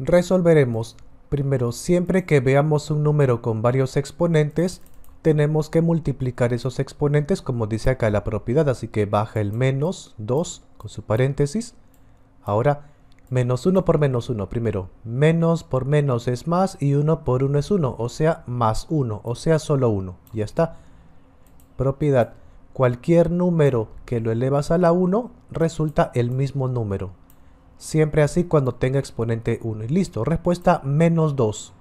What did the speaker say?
Resolveremos. Primero, siempre que veamos un número con varios exponentes, tenemos que multiplicar esos exponentes como dice acá la propiedad, así que baja el menos 2 con su paréntesis. Ahora, menos 1 por menos 1, primero, menos por menos es más y 1 por 1 es 1, o sea, más 1, o sea, solo 1, ya está. Propiedad, cualquier número que lo elevas a la 1 resulta el mismo número, Siempre así cuando tenga exponente 1. Y listo, respuesta menos 2.